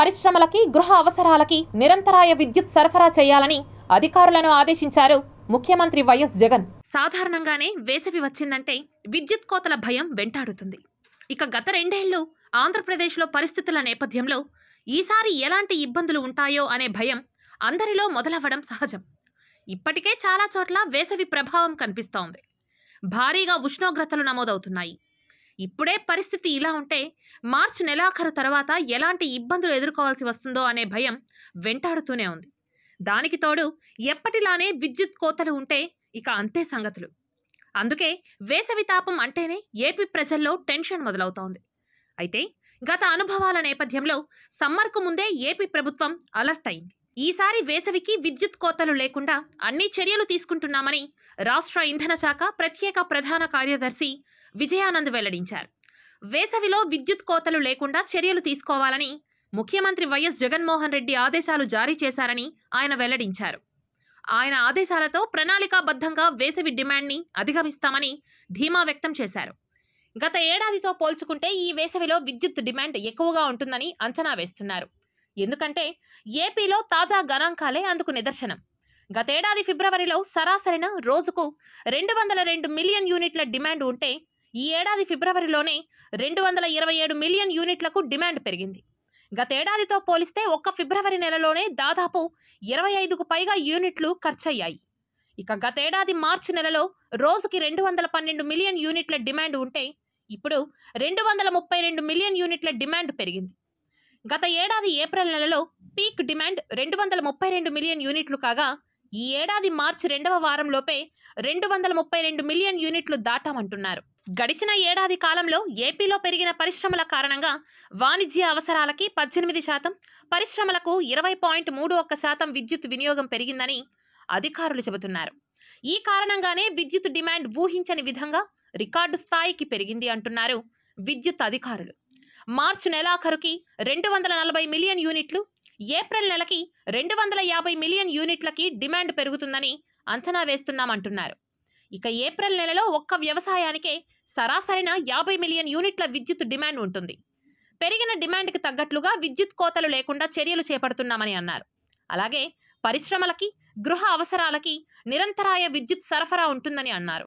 పరిశ్రమలకి గృహ అవసరాలకి నిరంతరాయ విద్యుత్ సరఫరా చేయాలని అధికారులను ఆదేశించారు ముఖ్యమంత్రి వైఎస్ జగన్ సాధారణంగానే వేసవి వచ్చిందంటే విద్యుత్ కోతల భయం వెంటాడుతుంది ఇక గత రెండేళ్లు ఆంధ్రప్రదేశ్లో పరిస్థితుల నేపథ్యంలో ఈసారి ఎలాంటి ఇబ్బందులు ఉంటాయో అనే భయం అందరిలో మొదలవ్వడం సహజం ఇప్పటికే చాలా చోట్ల వేసవి ప్రభావం కనిపిస్తోంది భారీగా ఉష్ణోగ్రతలు నమోదవుతున్నాయి ఇప్పుడే పరిస్థితి ఇలా ఉంటే మార్చి నెలాఖరు తర్వాత ఎలాంటి ఇబ్బందులు ఎదుర్కోవాల్సి వస్తుందో అనే భయం వెంటాడుతూనే ఉంది దానికి తోడు ఎప్పటిలానే విద్యుత్ కోతలు ఉంటే ఇక అంతే సంగతులు అందుకే వేసవి తాపం అంటేనే ఏపీ ప్రజల్లో టెన్షన్ మొదలవుతోంది అయితే గత అనుభవాల నేపథ్యంలో సమ్మర్కు ముందే ఏపీ ప్రభుత్వం అలర్ట్ అయింది ఈసారి వేసవికి విద్యుత్ కోతలు లేకుండా అన్ని చర్యలు తీసుకుంటున్నామని రాష్ట్ర ఇంధన శాఖ ప్రత్యేక ప్రధాన కార్యదర్శి విజయానంద్ వెల్లడించారు వేసవిలో విద్యుత్ కోతలు లేకుండా చర్యలు తీసుకోవాలని ముఖ్యమంత్రి వైఎస్ జగన్మోహన్ రెడ్డి ఆదేశాలు జారీ చేశారని ఆయన వెల్లడించారు ఆయన ఆదేశాలతో ప్రణాళికాబద్ధంగా వేసవి డిమాండ్ని అధిగమిస్తామని ధీమా వ్యక్తం చేశారు గత ఏడాదితో పోల్చుకుంటే ఈ వేసవిలో విద్యుత్ డిమాండ్ ఎక్కువగా ఉంటుందని అంచనా వేస్తున్నారు ఎందుకంటే ఏపీలో తాజా గణాంకాలే అందుకు నిదర్శనం గతేడాది ఫిబ్రవరిలో సరాసరిన రోజుకు రెండు వందల రెండు మిలియన్ యూనిట్ల డిమాండ్ ఉంటే ఈ ఏడాది ఫిబ్రవరిలోనే రెండు వందల ఇరవై ఏడు మిలియన్ యూనిట్లకు డిమాండ్ పెరిగింది గతేడాదితో పోలిస్తే ఒక్క ఫిబ్రవరి నెలలోనే దాదాపు ఇరవై ఐదుకు పైగా యూనిట్లు ఖర్చయ్యాయి ఇక గతేడాది మార్చి నెలలో రోజుకి రెండు వందల పన్నెండు మిలియన్ యూనిట్ల డిమాండ్ ఉంటే ఇప్పుడు రెండు వందల ముప్పై రెండు మిలియన్ యూనిట్ల డిమాండ్ పెరిగింది గత ఏడాది ఏప్రిల్ నెలలో పీక్ డిమాండ్ రెండు వందల ముప్పై రెండు మిలియన్ యూనిట్లు కాగా ఈ ఏడాది మార్చి రెండవ వారంలోపే రెండు వందల ముప్పై రెండు మిలియన్ యూనిట్లు దాటామంటున్నారు గడిచిన ఏడాది కాలంలో ఏపీలో పెరిగిన పరిశ్రమల కారణంగా వాణిజ్య అవసరాలకి పద్దెనిమిది శాతం పరిశ్రమలకు ఇరవై పాయింట్ మూడు ఒక్క శాతం విద్యుత్ వినియోగం పెరిగిందని అధికారులు చెబుతున్నారు ఈ కారణంగానే విద్యుత్ డిమాండ్ ఊహించని విధంగా రికార్డు స్థాయికి పెరిగింది అంటున్నారు విద్యుత్ అధికారులు మార్చి నెలాఖరుకి రెండు వందల నలభై మిలియన్ యూనిట్లు ఏప్రిల్ నెలకి రెండు వందల యాభై మిలియన్ యూనిట్లకి డిమాండ్ పెరుగుతుందని అంచనా వేస్తున్నామంటున్నారు ఇక ఏప్రిల్ నెలలో ఒక్క వ్యవసాయానికే సరాసరిన యాభై మిలియన్ యూనిట్ల విద్యుత్ డిమాండ్ ఉంటుంది పెరిగిన డిమాండ్కి తగ్గట్లుగా విద్యుత్ కోతలు లేకుండా చర్యలు చేపడుతున్నామని అన్నారు అలాగే పరిశ్రమలకి గృహ అవసరాలకి నిరంతరాయ విద్యుత్ సరఫరా ఉంటుందని అన్నారు